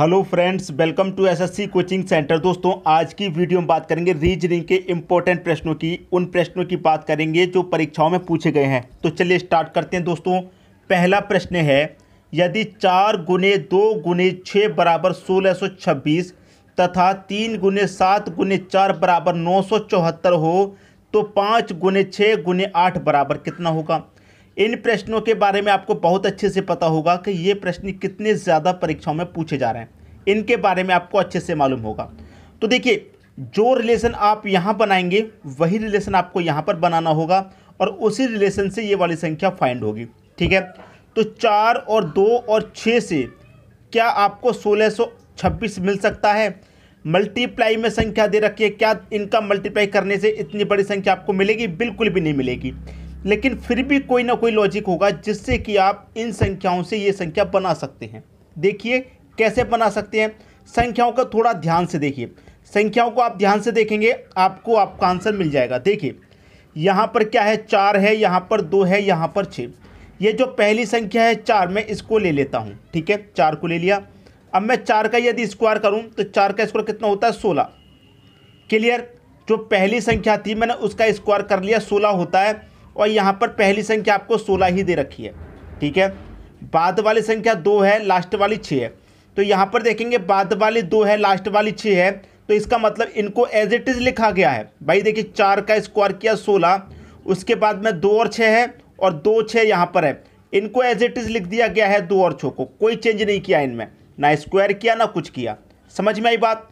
hello friends welcome to SSC coaching centre दोस्तों आज की वीडियो में बात करेंगे रीजनिंग के इम्पोर्टेंट प्रश्नों की उन प्रश्नों की बात करेंगे जो परीक्षाओं में पूछे गए हैं तो चलिए स्टार्ट करते हैं दोस्तों पहला प्रश्न है यदि चार गुने दो गुने छः बराबर सोलह सौ छब्बीस तथा तीन गुने सात गुने चार बराबर नौ सौ चौहत्तर हो तो पाँच गुने छः गुने आठ बराबर कितना होगा इन प्रश्नों के बारे में आपको बहुत अच्छे से पता होगा कि ये प्रश्न कितने ज़्यादा परीक्षाओं में पूछे जा रहे हैं इनके बारे में आपको अच्छे से मालूम होगा तो देखिए जो रिलेशन आप यहाँ बनाएंगे वही रिलेशन आपको यहाँ पर बनाना होगा और उसी रिलेशन से ये वाली संख्या फाइंड होगी ठीक है तो चार और दो और छः से क्या आपको सोलह सौ छब्बीस मिल सकता है मल्टीप्लाई में संख्या दे रखी है क्या इनका मल्टीप्लाई करने से इतनी बड़ी संख्या आपको मिलेगी बिल्कुल भी नहीं मिलेगी लेकिन फिर भी कोई ना कोई लॉजिक होगा जिससे कि आप इन संख्याओं से ये संख्या बना सकते हैं देखिए कैसे बना सकते हैं संख्याओं का थोड़ा ध्यान से देखिए संख्याओं को आप ध्यान से देखेंगे आपको आपका आंसर मिल जाएगा देखिए यहाँ पर क्या है चार है यहाँ पर दो है यहाँ पर छः ये जो पहली संख्या है चार मैं इसको ले लेता हूँ ठीक है चार को ले लिया अब मैं चार का यदि स्क्वायर करूँ तो चार का स्क्वायर कितना होता है सोलह क्लियर जो पहली संख्या थी मैंने उसका स्क्वायर कर लिया सोलह होता है और यहाँ पर पहली संख्या आपको सोलह ही दे रखी है ठीक है बाद वाली संख्या दो है लास्ट वाली छः है तो यहाँ पर देखेंगे बाद वाली दो है लास्ट वाली छः है तो इसका मतलब इनको एज इट इज़ लिखा गया है भाई देखिए चार का स्क्वायर किया सोलह उसके बाद में दो और छः है और दो छः यहाँ पर है इनको एज इट इज़ लिख दिया गया है दो और छः को कोई चेंज नहीं किया इनमें ना स्क्वायर किया ना कुछ किया समझ में आई बात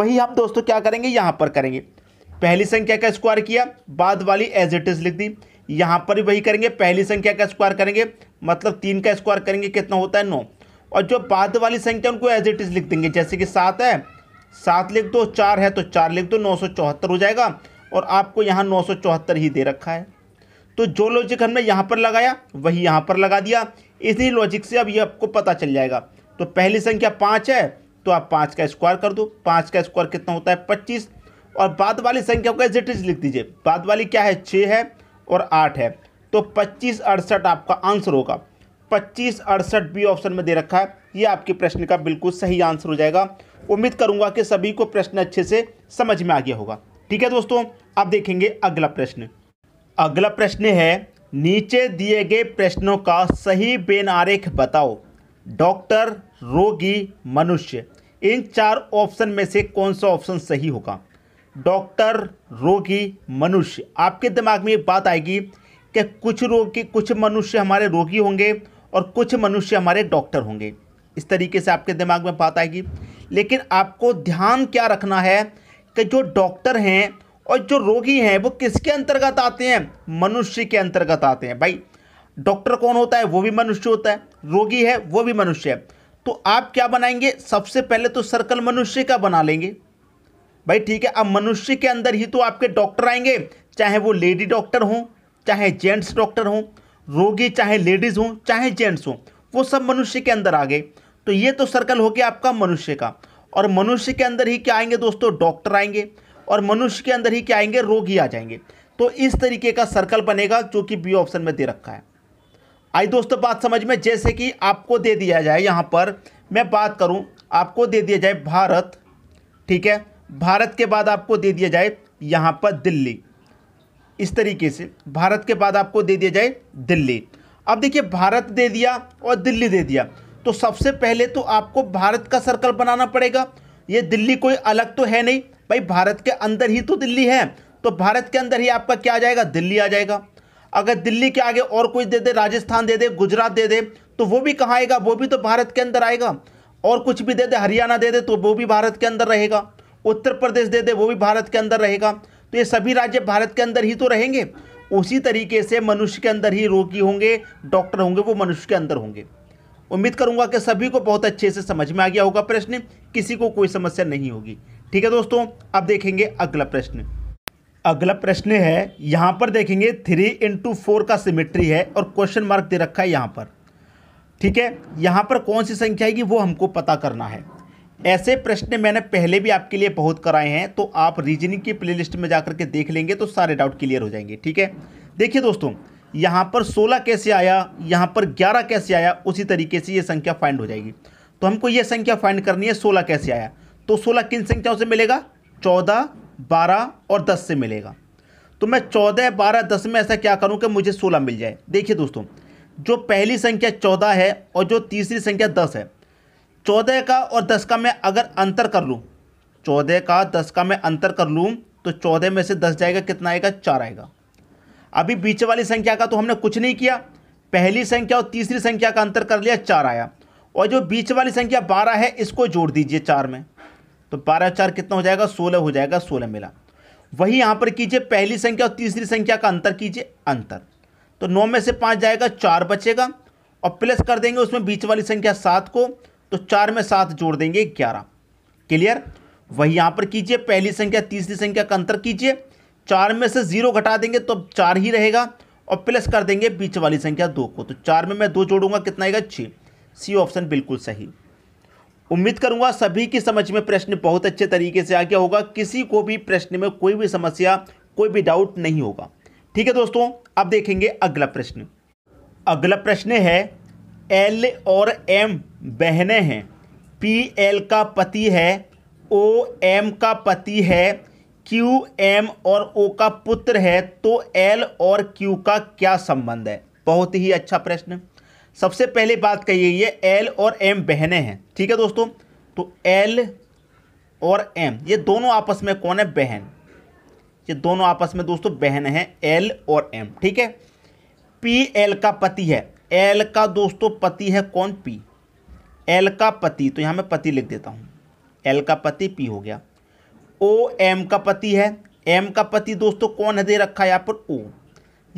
वही हम दोस्तों क्या करेंगे यहाँ पर करेंगे पहली संख्या का स्क्वायर किया बाद वाली एज इट इज़ लिख दी यहाँ पर भी वही करेंगे पहली संख्या का स्क्वायर करेंगे मतलब तीन का स्क्वायर करेंगे कितना होता है नौ और जो बाद वाली संख्या उनको एज इट इज़ लिख देंगे जैसे कि सात है सात लिख दो चार है तो चार लिख दो नौ सौ चौहत्तर हो जाएगा और आपको यहाँ नौ सौ चौहत्तर ही दे रखा है तो जो लॉजिक हमने यहाँ पर लगाया वही यहाँ पर लगा दिया इसी लॉजिक से अब ये आपको पता चल जाएगा तो पहली संख्या पाँच है तो आप पाँच का स्क्वायर कर दो पाँच का स्क्वायर कितना होता है पच्चीस और बाद वाली संख्या को एज इट इज लिख दीजिए बाद वाली क्या है छः है और आठ है तो पच्चीस अड़सठ आपका आंसर होगा पच्चीस अड़सठ बी ऑप्शन में दे रखा है ये आपके प्रश्न का बिल्कुल सही आंसर हो जाएगा उम्मीद करूंगा कि सभी को प्रश्न अच्छे से समझ में आ गया होगा ठीक है दोस्तों अब देखेंगे अगला प्रश्न अगला प्रश्न है नीचे दिए गए प्रश्नों का सही बेन आरेख बताओ डॉक्टर रोगी मनुष्य इन चार ऑप्शन में से कौन सा ऑप्शन सही होगा डॉक्टर रोगी मनुष्य आपके दिमाग में ये बात आएगी कि कुछ रोगी कुछ मनुष्य हमारे रोगी होंगे और कुछ मनुष्य हमारे डॉक्टर होंगे इस तरीके से आपके दिमाग में बात आएगी लेकिन आपको ध्यान क्या रखना है कि जो डॉक्टर हैं और जो रोगी हैं वो किसके अंतर्गत आते हैं मनुष्य के अंतर्गत आते हैं भाई डॉक्टर कौन होता है वो भी मनुष्य होता है रोगी है वो भी मनुष्य है तो आप क्या बनाएंगे सबसे पहले तो सर्कल मनुष्य का बना लेंगे भाई ठीक है अब मनुष्य के अंदर ही तो आपके डॉक्टर आएंगे चाहे वो लेडी डॉक्टर हों चाहे जेंट्स डॉक्टर हों रोगी चाहे लेडीज़ हों चाहे जेंट्स हों वो सब मनुष्य के अंदर आ गए तो ये तो सर्कल हो गया आपका मनुष्य का और मनुष्य के अंदर ही क्या आएंगे दोस्तों डॉक्टर आएंगे और मनुष्य के अंदर ही क्या आएंगे रोगी आ जाएंगे तो इस तरीके का सर्कल बनेगा जो कि बी ऑप्शन में दे रखा है आई दोस्तों बात समझ में जैसे कि आपको दे दिया जाए यहाँ पर मैं बात करूँ आपको दे दिया जाए भारत ठीक है भारत के बाद आपको दे दिया जाए यहाँ पर दिल्ली इस तरीके से भारत के बाद आपको दे दिया जाए दिल्ली अब देखिए भारत दे दिया और दिल्ली दे दिया तो सबसे पहले तो आपको भारत का सर्कल बनाना पड़ेगा ये दिल्ली कोई अलग तो है नहीं भाई भारत के अंदर ही तो दिल्ली है तो भारत के अंदर ही आपका क्या आ जाएगा दिल्ली आ जाएगा अगर दिल्ली के आगे और कुछ दे दे राजस्थान दे दे गुजरात दे दे तो वो भी कहाँ आएगा वो भी तो भारत के अंदर आएगा और कुछ भी दे दे हरियाणा दे दे तो वो भी भारत के अंदर रहेगा उत्तर प्रदेश दे दे वो भी भारत के अंदर रहेगा तो ये सभी राज्य भारत के अंदर ही तो रहेंगे उसी तरीके से मनुष्य के अंदर ही रोगी होंगे डॉक्टर होंगे वो मनुष्य के अंदर होंगे उम्मीद करूंगा कि सभी को बहुत अच्छे से समझ में आ गया होगा प्रश्न किसी को कोई समस्या नहीं होगी ठीक है दोस्तों अब देखेंगे अगला प्रश्न अगला प्रश्न है यहाँ पर देखेंगे थ्री इंटू फोर का सिमेट्री है और क्वेश्चन मार्क दे रखा है यहाँ पर ठीक है यहाँ पर कौन सी संख्या आएगी वो हमको पता करना है ऐसे प्रश्न मैंने पहले भी आपके लिए बहुत कराए हैं तो आप रीजनिंग की प्लेलिस्ट में जाकर के देख लेंगे तो सारे डाउट क्लियर हो जाएंगे ठीक है देखिए दोस्तों यहाँ पर 16 कैसे आया यहाँ पर 11 कैसे आया उसी तरीके से ये संख्या फाइंड हो जाएगी तो हमको ये संख्या फाइंड करनी है सोलह कैसे आया तो सोलह किन संख्याओं से मिलेगा चौदह बारह और दस से मिलेगा तो मैं चौदह बारह दस में ऐसा क्या करूँ कि मुझे सोलह मिल जाए देखिए दोस्तों जो पहली संख्या चौदह है और जो तीसरी संख्या दस है चौदह का और दस का मैं अगर अंतर कर लूँ चौदह का दस का मैं अंतर कर लूँ तो चौदह में से दस जाएगा कितना आएगा चार आएगा अभी बीच वाली संख्या का तो हमने कुछ नहीं किया पहली संख्या और तीसरी संख्या का अंतर कर लिया चार आया और जो बीच वाली संख्या बारह है इसको जोड़ दीजिए चार में तो बारह चार कितना हो जाएगा सोलह हो जाएगा सोलह मिला वही यहाँ पर कीजिए पहली संख्या और तीसरी संख्या का अंतर कीजिए अंतर तो नौ में से पाँच जाएगा चार बचेगा और प्लस कर देंगे उसमें बीच वाली संख्या सात को तो चार में सात जोड़ देंगे ग्यारह क्लियर वही यहां पर कीजिए पहली संख्या तीसरी संख्या का अंतर कीजिए चार में से जीरो घटा देंगे तो चार ही रहेगा और प्लस कर देंगे बीच वाली संख्या दो को तो चार में मैं दो जोड़ूंगा कितना आएगा छः सी ऑप्शन बिल्कुल सही उम्मीद करूंगा सभी की समझ में प्रश्न बहुत अच्छे तरीके से आ गया होगा किसी को भी प्रश्न में कोई भी समस्या कोई भी डाउट नहीं होगा ठीक है दोस्तों अब देखेंगे अगला प्रश्न अगला प्रश्न है एल और एम बहने हैं पी एल का पति है ओ एम का पति है क्यू एम और ओ का पुत्र है तो एल और क्यू का क्या संबंध है बहुत ही अच्छा प्रश्न सबसे पहले बात कही ये एल और एम बहने हैं ठीक है दोस्तों तो एल और एम ये दोनों आपस में कौन है बहन ये दोनों आपस में दोस्तों बहन हैं एल और एम ठीक है पी एल का पति है एल का दोस्तों पति है कौन पी एल का पति तो यहाँ मैं पति लिख देता हूँ एल का पति पी हो गया ओ एम का पति है एम का पति दोस्तों कौन है दे रखा है यहाँ पर ओ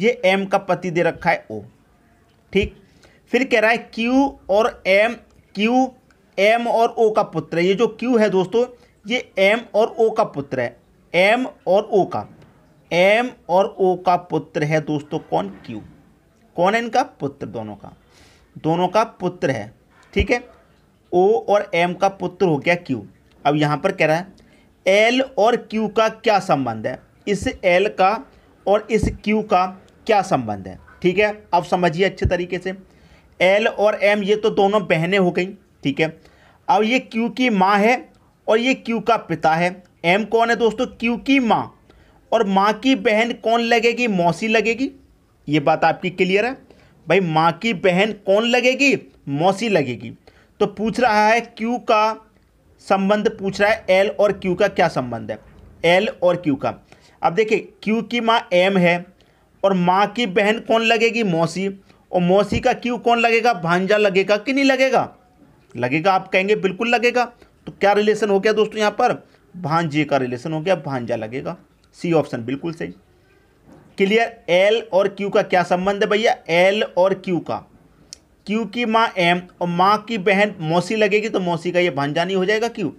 ये एम का पति दे रखा है ओ ठीक फिर कह रहा है क्यू और एम क्यू एम और ओ का पुत्र है ये जो क्यू है दोस्तों ये एम और ओ का पुत्र है एम और ओ का एम और ओ का पुत्र है दोस्तों कौन क्यू कौन है इनका पुत्र दोनों का दोनों का पुत्र है ठीक है ओ और एम का पुत्र हो गया क्यू अब यहाँ पर कह रहा है एल और क्यू का क्या संबंध है इस एल का और इस क्यू का क्या संबंध है ठीक है अब समझिए अच्छे तरीके से एल और एम ये तो दोनों बहनें हो गई ठीक है अब ये क्यू की माँ है और ये क्यू का पिता है एम कौन है दोस्तों क्यू की माँ और माँ की बहन कौन लगेगी मौसी लगेगी ये बात आपकी क्लियर है भाई माँ की बहन कौन लगेगी मौसी लगेगी तो पूछ रहा है क्यू का संबंध पूछ रहा है एल और क्यू का क्या संबंध है एल और क्यू का अब देखिए क्यू की माँ एम है और माँ की बहन कौन लगेगी मौसी और मौसी का क्यू कौन लगेगा भांजा लगेगा कि नहीं लगेगा लगेगा आप कहेंगे बिल्कुल लगेगा तो क्या रिलेशन हो गया दोस्तों यहाँ पर भांजे का रिलेशन हो गया भांजा लगेगा सी ऑप्शन बिल्कुल सही क्लियर एल और क्यू का क्या संबंध है भैया एल और क्यू का क्यू की माँ एम और माँ की बहन मौसी लगेगी तो मौसी का ये नहीं हो जाएगा क्यू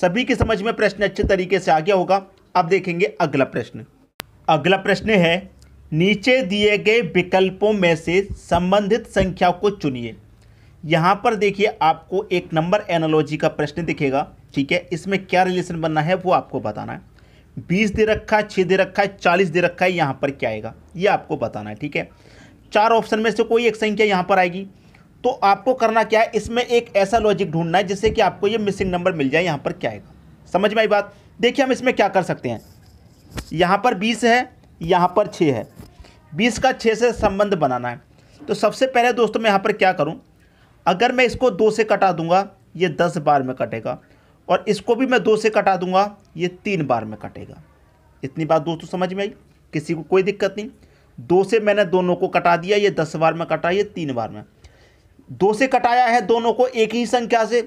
सभी की समझ में प्रश्न अच्छे तरीके से आ गया होगा अब देखेंगे अगला प्रश्न अगला प्रश्न है नीचे दिए गए विकल्पों में से संबंधित संख्या को चुनिए यहाँ पर देखिए आपको एक नंबर एनोलॉजी का प्रश्न दिखेगा ठीक है इसमें क्या रिलेशन बनना है वो आपको बताना है बीस दे रखा है छः दे रखा है चालीस दे रखा है यहाँ पर क्या आएगा ये आपको बताना है ठीक है चार ऑप्शन में से कोई एक संख्या यहाँ पर आएगी तो आपको करना क्या है इसमें एक ऐसा लॉजिक ढूंढना है जिससे कि आपको ये मिसिंग नंबर मिल जाए यहाँ पर क्या आएगा समझ में आई बात देखिए हम इसमें क्या कर सकते हैं यहाँ पर बीस है यहाँ पर छः है बीस का छः से संबंध बनाना है तो सबसे पहले दोस्तों मैं यहाँ पर क्या करूँ अगर मैं इसको दो से कटा दूंगा ये दस बार में कटेगा और इसको भी मैं दो से कटा दूंगा ये तीन बार में कटेगा इतनी बात दोस्तों समझ में आई किसी को कोई दिक्कत नहीं दो से मैंने दोनों को कटा दिया ये दस बार में कटा ये तीन बार में दो से कटाया है दोनों को एक ही संख्या से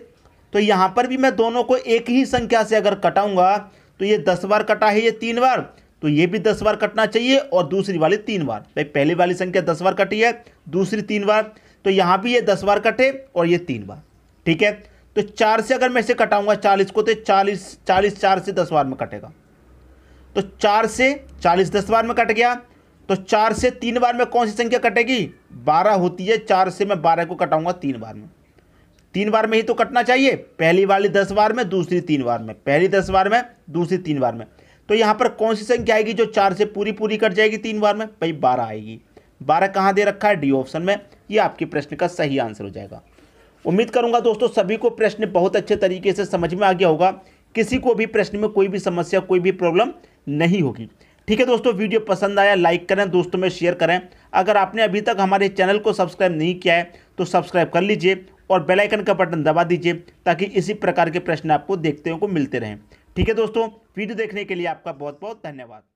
तो यहाँ पर भी मैं दोनों को एक ही संख्या से अगर कटाऊंगा तो ये दस बार कटा है ये तीन बार तो ये भी दस बार कटना चाहिए और दूसरी वाली तीन बार भाई पहली वाली संख्या दस बार कटी है दूसरी तीन बार तो यहाँ भी ये दस बार कटे और ये तीन बार ठीक है तो चार से अगर मैं इसे कटाऊंगा चालीस को तो चालीस चालीस चार से दस बार में कटेगा तो चार से चालीस दस बार में कट गया तो चार से तीन बार में कौन सी संख्या कटेगी बारह होती है चार से मैं बारह को कटाऊंगा तीन बार में तीन बार में ही तो कटना चाहिए पहली वाली दस बार में दूसरी तीन बार में पहली दस बार में दूसरी तीन बार में तो यहाँ पर कौन सी संख्या आएगी जो चार से पूरी पूरी कट जाएगी तीन बार में भाई बारह आएगी बारह कहाँ दे रखा है डी ऑप्शन में ये आपके प्रश्न का सही आंसर हो जाएगा उम्मीद करूंगा दोस्तों सभी को प्रश्न बहुत अच्छे तरीके से समझ में आ गया होगा किसी को भी प्रश्न में कोई भी समस्या कोई भी प्रॉब्लम नहीं होगी ठीक है दोस्तों वीडियो पसंद आया लाइक करें दोस्तों में शेयर करें अगर आपने अभी तक हमारे चैनल को सब्सक्राइब नहीं किया है तो सब्सक्राइब कर लीजिए और बेल आइकन का बटन दबा दीजिए ताकि इसी प्रकार के प्रश्न आपको देखते को मिलते रहें ठीक है दोस्तों वीडियो देखने के लिए आपका बहुत बहुत धन्यवाद